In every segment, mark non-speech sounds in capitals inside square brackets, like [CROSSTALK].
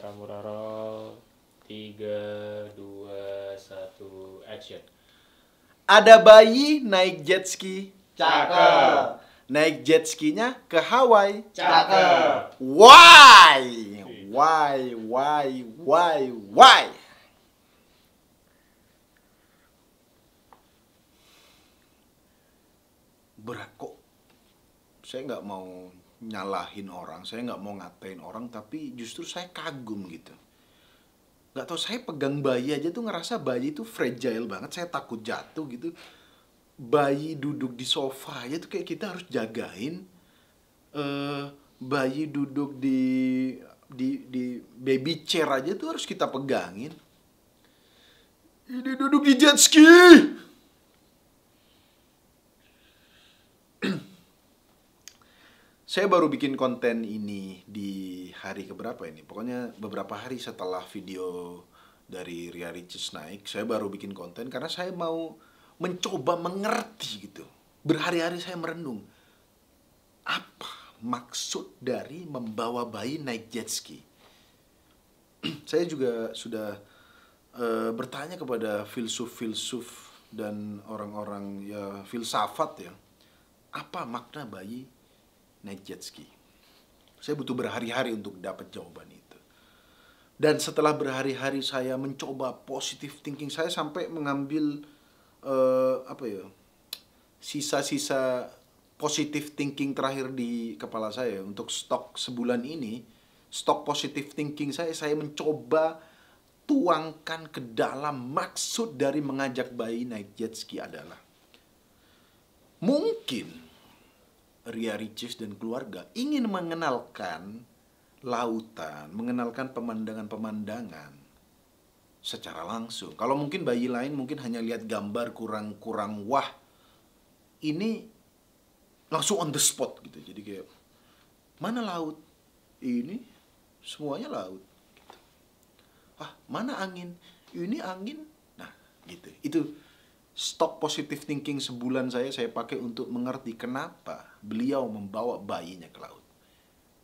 Ramura roll 3, 2, 1, action Ada bayi naik jet ski Cakep Naik jet skinya ke Hawaii Cakep Why? Why, why, why, why? Berat kok Saya nggak mau nyalahin orang, saya nggak mau ngatain orang, tapi justru saya kagum gitu. Nggak tahu saya pegang bayi aja tuh ngerasa bayi itu fragile banget, saya takut jatuh gitu. Bayi duduk di sofa aja tuh kayak kita harus jagain. Uh, bayi duduk di di di baby chair aja tuh harus kita pegangin. Ini duduk di jet ski. saya baru bikin konten ini di hari keberapa ini pokoknya beberapa hari setelah video dari Ria Ricis naik saya baru bikin konten karena saya mau mencoba mengerti gitu berhari-hari saya merenung apa maksud dari membawa bayi naik jet ski [CLEARS THROAT] saya juga sudah uh, bertanya kepada filsuf-filsuf dan orang-orang ya filsafat ya apa makna bayi naik jet ski. Saya butuh berhari-hari untuk dapat jawaban itu. Dan setelah berhari-hari saya mencoba positive thinking saya sampai mengambil uh, apa ya sisa-sisa positive thinking terakhir di kepala saya untuk stok sebulan ini stok positive thinking saya saya mencoba tuangkan ke dalam maksud dari mengajak bayi naik jet ski adalah mungkin Ria Ricis dan keluarga ingin mengenalkan lautan, mengenalkan pemandangan-pemandangan secara langsung. Kalau mungkin bayi lain mungkin hanya lihat gambar kurang-kurang wah. Ini langsung on the spot gitu. Jadi kayak mana laut? Ini semuanya laut. Wah gitu. mana angin? Ini angin. Nah, gitu. Itu stok positive thinking sebulan saya saya pakai untuk mengerti kenapa beliau membawa bayinya ke laut.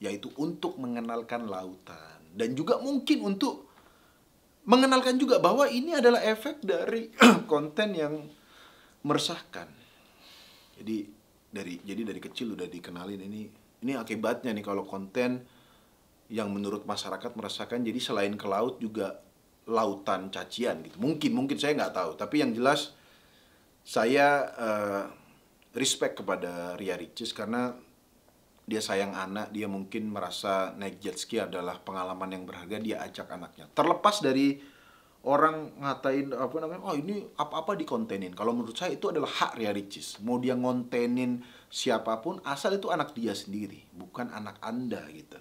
Yaitu untuk mengenalkan lautan dan juga mungkin untuk mengenalkan juga bahwa ini adalah efek dari [CLEARS THROAT] konten yang meresahkan. Jadi dari jadi dari kecil udah dikenalin ini ini akibatnya nih kalau konten yang menurut masyarakat merasakan jadi selain ke laut juga lautan cacian gitu. Mungkin mungkin saya nggak tahu, tapi yang jelas saya uh, respect kepada Ria Ricis karena dia sayang anak, dia mungkin merasa naik jet ski adalah pengalaman yang berharga, dia ajak anaknya. Terlepas dari orang ngatain apa namanya, oh ini apa-apa dikontenin. Kalau menurut saya itu adalah hak Ria Ricis. Mau dia ngontenin siapapun, asal itu anak dia sendiri, bukan anak Anda gitu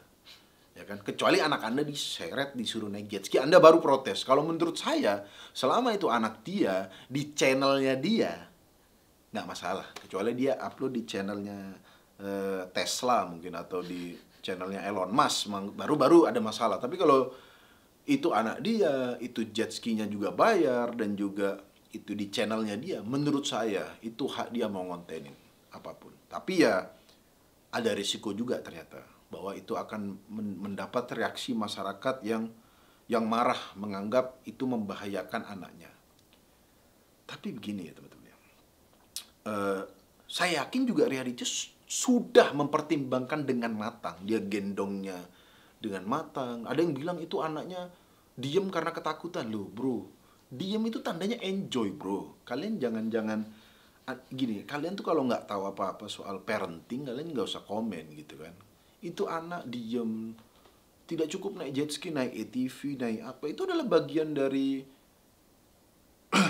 ya kan kecuali anak anda diseret disuruh naik jet ski anda baru protes kalau menurut saya selama itu anak dia di channelnya dia nggak masalah kecuali dia upload di channelnya eh, Tesla mungkin atau di channelnya Elon Musk baru-baru ada masalah tapi kalau itu anak dia itu jet skinya juga bayar dan juga itu di channelnya dia menurut saya itu hak dia mau ngontenin apapun tapi ya ada risiko juga ternyata bahwa itu akan mendapat reaksi masyarakat yang yang marah menganggap itu membahayakan anaknya. Tapi begini ya teman-teman Uh, saya yakin juga Ricis sudah mempertimbangkan dengan matang. Dia gendongnya dengan matang. Ada yang bilang itu anaknya diem karena ketakutan loh bro. Diem itu tandanya enjoy bro. Kalian jangan-jangan gini kalian tuh kalau nggak tahu apa-apa soal parenting kalian nggak usah komen gitu kan itu anak diem tidak cukup naik jet ski naik ATV naik apa itu adalah bagian dari [CLEARS THROAT]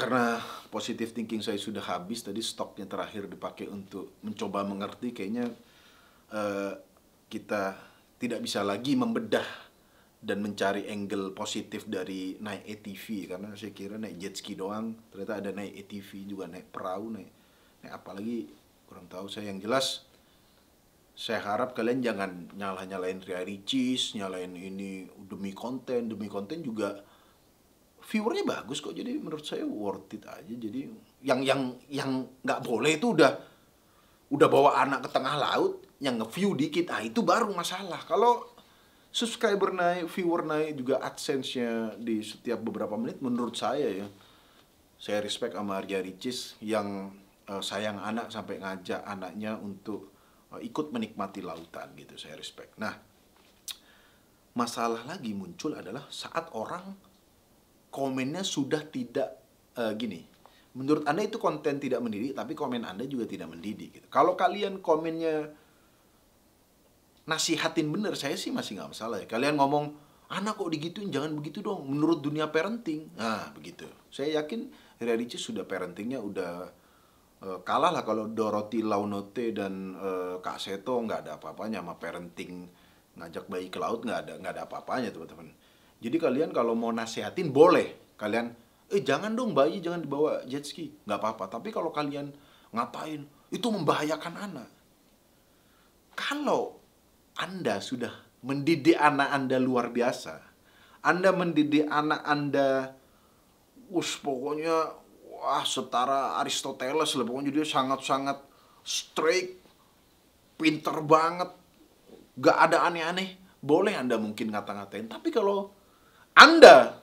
karena positive thinking saya sudah habis tadi stoknya terakhir dipakai untuk mencoba mengerti kayaknya uh, kita tidak bisa lagi membedah dan mencari angle positif dari naik ATV karena saya kira naik jet ski doang ternyata ada naik ATV juga naik perahu naik naik apalagi kurang tahu saya yang jelas saya harap kalian jangan nyalah-nyalain Ria Ricis, nyalain ini demi konten, demi konten juga viewernya bagus kok. Jadi menurut saya worth it aja. Jadi yang yang yang nggak boleh itu udah udah bawa anak ke tengah laut, yang ngeview dikit, ah itu baru masalah. Kalau subscriber naik, viewer naik, juga AdSense-nya di setiap beberapa menit menurut saya ya. Saya respect sama Ria Ricis yang Eh, sayang anak sampai ngajak anaknya untuk eh, ikut menikmati lautan gitu saya respect nah masalah lagi muncul adalah saat orang komennya sudah tidak uh, gini menurut anda itu konten tidak mendidik tapi komen anda juga tidak mendidik gitu. kalau kalian komennya nasihatin bener saya sih masih nggak masalah ya kalian ngomong anak kok digituin jangan begitu dong menurut dunia parenting nah begitu saya yakin Ria Ricis sudah parentingnya udah uh, kalah lah kalau Dorothy Launote dan uh, Kak Seto nggak ada apa-apanya sama parenting ngajak bayi ke laut nggak ada nggak ada apa-apanya teman-teman jadi kalian kalau mau nasehatin boleh kalian eh jangan dong bayi jangan dibawa jet ski nggak apa-apa tapi kalau kalian ngatain itu membahayakan anak kalau anda sudah mendidik anak anda luar biasa anda mendidik anak anda us pokoknya wah setara Aristoteles lah pokoknya dia sangat-sangat strict pinter banget gak ada aneh-aneh boleh anda mungkin ngata-ngatain tapi kalau anda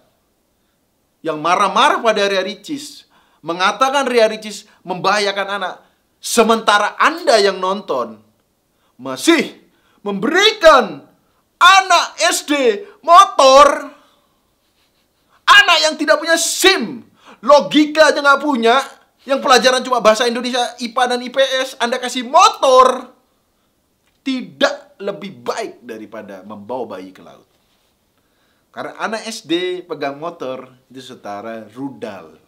yang marah-marah pada Ria Ricis mengatakan Ria Ricis membahayakan anak sementara anda yang nonton masih memberikan anak SD motor anak yang tidak punya SIM logika aja nggak punya, yang pelajaran cuma bahasa Indonesia, IPA dan IPS, Anda kasih motor, tidak lebih baik daripada membawa bayi ke laut. Karena anak SD pegang motor itu setara rudal.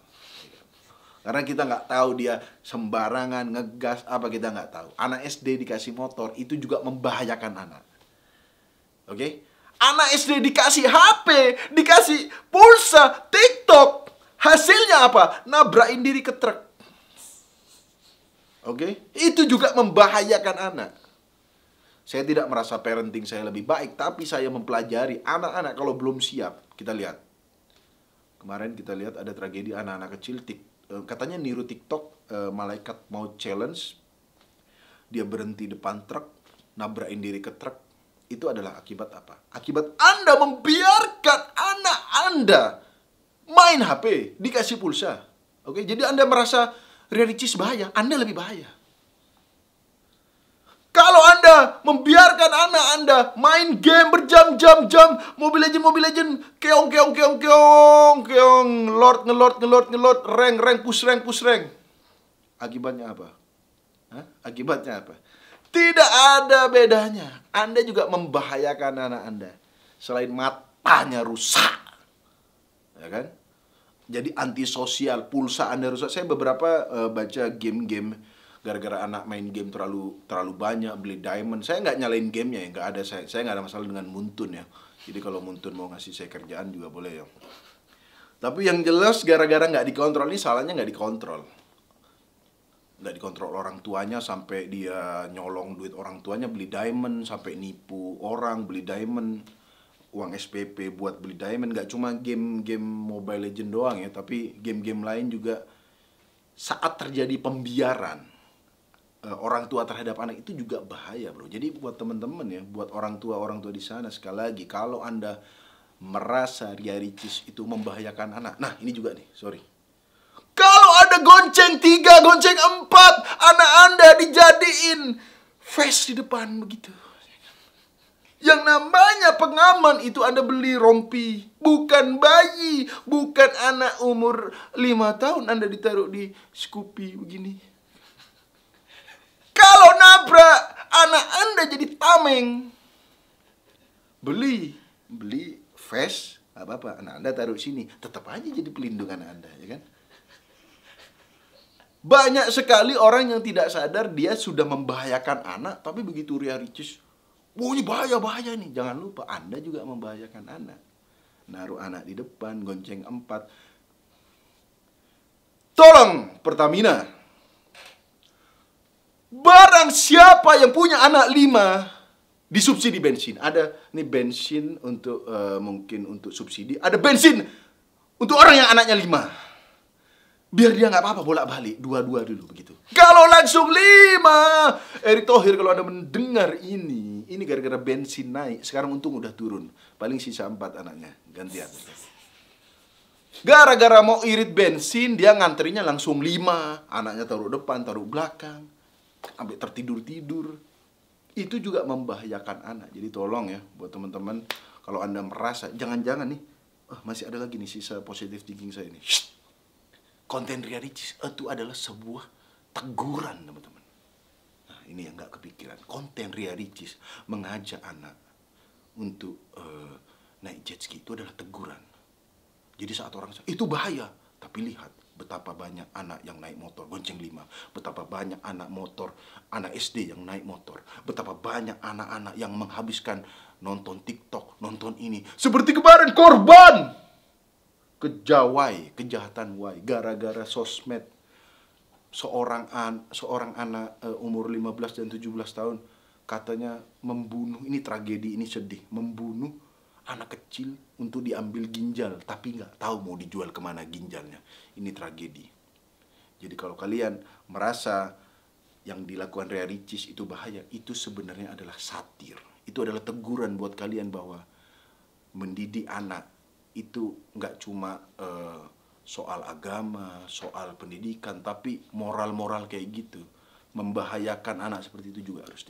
Karena kita nggak tahu dia sembarangan ngegas apa kita nggak tahu. Anak SD dikasih motor itu juga membahayakan anak. Oke? Okay? Anak SD dikasih HP, dikasih pulsa, TikTok, Hasilnya apa? Nabrakin diri ke truk. Oke, okay? itu juga membahayakan anak. Saya tidak merasa parenting saya lebih baik, tapi saya mempelajari anak-anak kalau belum siap. Kita lihat. Kemarin kita lihat ada tragedi anak-anak kecil tik, eh, katanya niru TikTok eh, malaikat mau challenge dia berhenti depan truk, nabrakin diri ke truk. Itu adalah akibat apa? Akibat Anda membiarkan anak Anda main HP, dikasih pulsa. Oke, jadi Anda merasa realistis bahaya, Anda lebih bahaya. Kalau Anda membiarkan anak Anda main game berjam-jam jam Mobile Legend Mobile Legend keong keong keong keong keong lord ngelord ngelord ngelord rank rank push rank push rank. Akibatnya apa? Hah? Akibatnya apa? Tidak ada bedanya. Anda juga membahayakan anak Anda. Selain matanya rusak. Ya kan? jadi antisosial, pulsa Anda rusak. Saya beberapa uh, baca game-game gara-gara anak main game terlalu terlalu banyak beli diamond. Saya nggak nyalain gamenya ya, nggak ada saya saya nggak ada masalah dengan Muntun ya. Jadi kalau Muntun mau ngasih saya kerjaan juga boleh ya. Tapi yang jelas gara-gara nggak dikontrol ini salahnya nggak dikontrol. Nggak dikontrol orang tuanya sampai dia nyolong duit orang tuanya beli diamond sampai nipu orang beli diamond uang SPP buat beli diamond gak cuma game-game Mobile Legend doang ya tapi game-game lain juga saat terjadi pembiaran eh, orang tua terhadap anak itu juga bahaya bro jadi buat temen-temen ya buat orang tua orang tua di sana sekali lagi kalau anda merasa Ria Ricis itu membahayakan anak nah ini juga nih sorry kalau ada gonceng tiga gonceng empat anak anda dijadiin face di depan begitu yang namanya pengaman itu Anda beli rompi. Bukan bayi, bukan anak umur 5 tahun Anda ditaruh di skupi begini. Kalau nabrak, anak Anda jadi tameng. Beli, beli vest, apa-apa. Anak Anda taruh sini, tetap aja jadi pelindungan Anda, ya kan? Banyak sekali orang yang tidak sadar dia sudah membahayakan anak, tapi begitu Ria Ricis, bunyi oh, ini bahaya, bahaya nih. Jangan lupa, Anda juga membahayakan anak. Naruh anak di depan, gonceng empat. Tolong Pertamina. Barang siapa yang punya anak lima, disubsidi bensin. Ada nih bensin untuk uh, mungkin untuk subsidi. Ada bensin untuk orang yang anaknya lima biar dia nggak apa-apa bolak-balik dua-dua dulu begitu. Kalau langsung lima, Erick Thohir kalau anda mendengar ini, ini gara-gara bensin naik, sekarang untung udah turun, paling sisa empat anaknya gantian. Gara-gara mau irit bensin, dia ngantrinya langsung lima, anaknya taruh depan, taruh belakang, ambil tertidur tidur. Itu juga membahayakan anak. Jadi tolong ya buat teman-teman, kalau anda merasa, jangan-jangan nih, oh, masih ada lagi nih sisa positif thinking saya ini. Shhh konten Ricis itu adalah sebuah teguran, teman-teman. Nah, ini yang nggak kepikiran. Konten Ricis mengajak anak untuk uh, naik jet ski itu adalah teguran. Jadi saat orang itu bahaya, tapi lihat betapa banyak anak yang naik motor gonceng lima, betapa banyak anak motor anak SD yang naik motor, betapa banyak anak-anak yang menghabiskan nonton TikTok, nonton ini. Seperti kemarin korban kejawai, kejahatan wai gara-gara sosmed seorang an, seorang anak uh, umur 15 dan 17 tahun katanya membunuh ini tragedi ini sedih membunuh anak kecil untuk diambil ginjal tapi nggak tahu mau dijual kemana ginjalnya ini tragedi jadi kalau kalian merasa yang dilakukan Rea Ricis itu bahaya itu sebenarnya adalah satir itu adalah teguran buat kalian bahwa mendidik anak itu nggak cuma uh, soal agama, soal pendidikan, tapi moral-moral kayak gitu membahayakan anak seperti itu juga harus